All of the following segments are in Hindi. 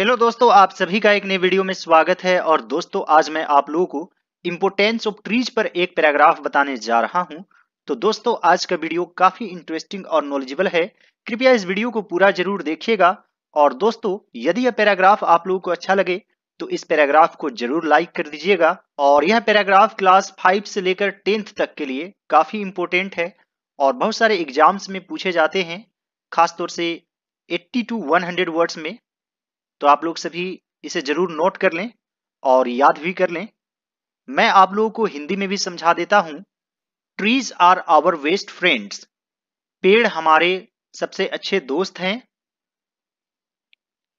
हेलो दोस्तों आप सभी का एक नए वीडियो में स्वागत है और दोस्तों आज मैं आप लोगों को इम्पोर्टेंस ऑफ ट्रीज पर एक पैराग्राफ बताने जा रहा हूं तो दोस्तों आज का वीडियो काफी इंटरेस्टिंग और नॉलेजेबल है कृपया इस वीडियो को पूरा जरूर देखिएगा और दोस्तों यदि यह पैराग्राफ आप लोगों को अच्छा लगे तो इस पैराग्राफ को जरूर लाइक कर दीजिएगा और यह पैराग्राफ क्लास फाइव से लेकर टेंथ तक के लिए काफी इम्पोर्टेंट है और बहुत सारे एग्जाम्स में पूछे जाते हैं खासतौर से 80 टू 100 वर्ड्स में तो आप लोग सभी इसे जरूर नोट कर लें और याद भी कर लें मैं आप लोगों को हिंदी में भी समझा देता हूं trees are our best friends पेड़ हमारे सबसे अच्छे दोस्त हैं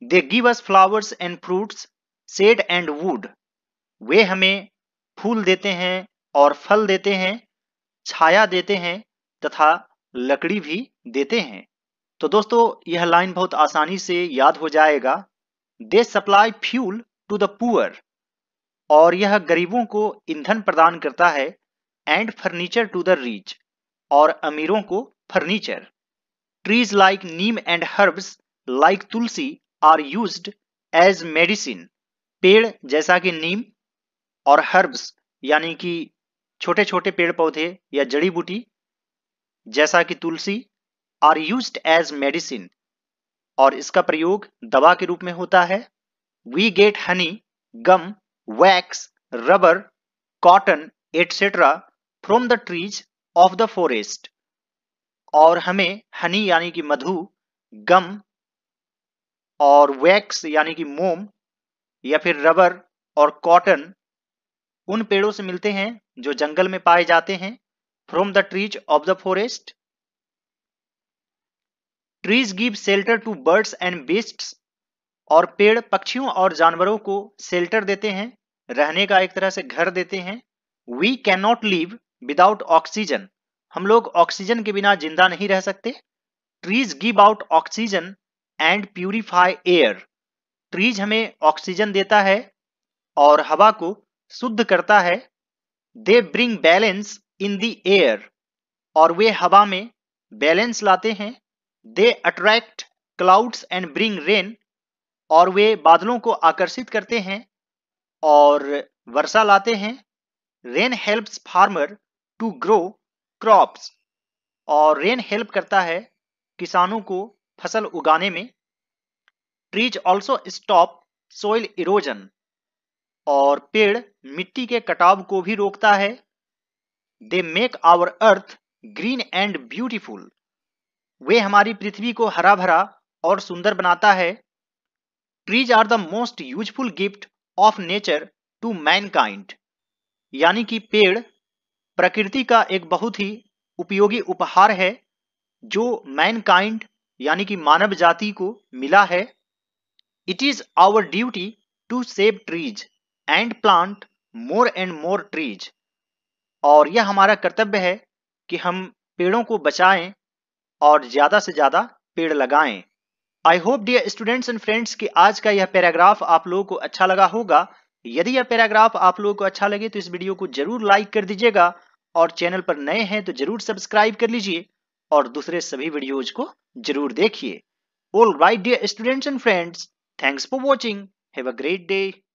they give us flowers and fruits shade and wood वे हमें फूल देते हैं और फल देते हैं छाया देते हैं तथा लकड़ी भी देते हैं तो दोस्तों यह लाइन बहुत आसानी से याद हो जाएगा they supply fuel to the poor और यह गरीबों को ईंधन प्रदान करता है and furniture to the rich और अमीरों को furniture trees like neem and herbs like tulsi are use as medicine पेड़ जैसा कि नीम और हर्ब्स यानी कि छोटे छोटे पेड़ पौधे या जड़ी बूटी जैसा कि tulsi are use as medicine और इसका प्रयोग दवा के रूप में होता है we get honey gum wax rubber cotton etcetera from the trees of the forest और हमें हनी यानी कि मधु गम और वैक्स यानी कि मोम या फिर रबर और कॉटन उन पेड़ों से मिलते हैं जो जंगल में पाए जाते हैं from the trees of the forest trees give shelter to birds and beast और पेड़ पक्षियों और जानवरों को शेल्टर देते हैं रहने का एक तरह से घर देते हैं we can not live without oxygen हम लोग ऑक्सीजन के बिना जिंदा नहीं रह सकते trees give out oxygen and purify air trees हमें ऑक्सीजन देता है और हवा को शुद्ध करता है they bring balance in their air और वे हवा में बैलेंस लाते हैं they attract clouds and bring rain और वे बादलों को आकर्षित करते हैं और वर्षा लाते हैं rain helps farmer to grow crops और रेन हेल्प करता है किसानों को फसल उगाने में trees also stop soil erosion और पेड़ मिट्टी के कटाव को भी रोकता है they make our earth green and beautiful वे हमारी पृथ्वी को हरा भरा और सुंदर बनाता है trees are the most useful gift of nature to mankind यानी कि पेड़ प्रकृति का एक बहुत ही उपयोगी उपहार है जो मैनकाइंड यानी कि मानव जाति को मिला है it is our duty to save trees and plant more and more trees और यह हमारा कर्तव्य है कि हम पेड़ों को बचाएं और ज्यादा से ज्यादा पेड़ लगाएं I hope dear students and friends कि आज का यह पैराग्राफ आप लोगों को अच्छा लगा होगा यदि यह पैराग्राफ आप लोगों को अच्छा लगे तो इस वीडियो को जरूर लाइक कर दीजिएगा और चैनल पर नए हैं तो जरूर सब्सक्राइब कर लीजिए और दूसरे सभी वीडियोज को जरूर देखिए all right dear students and friends thanks for watching have a great day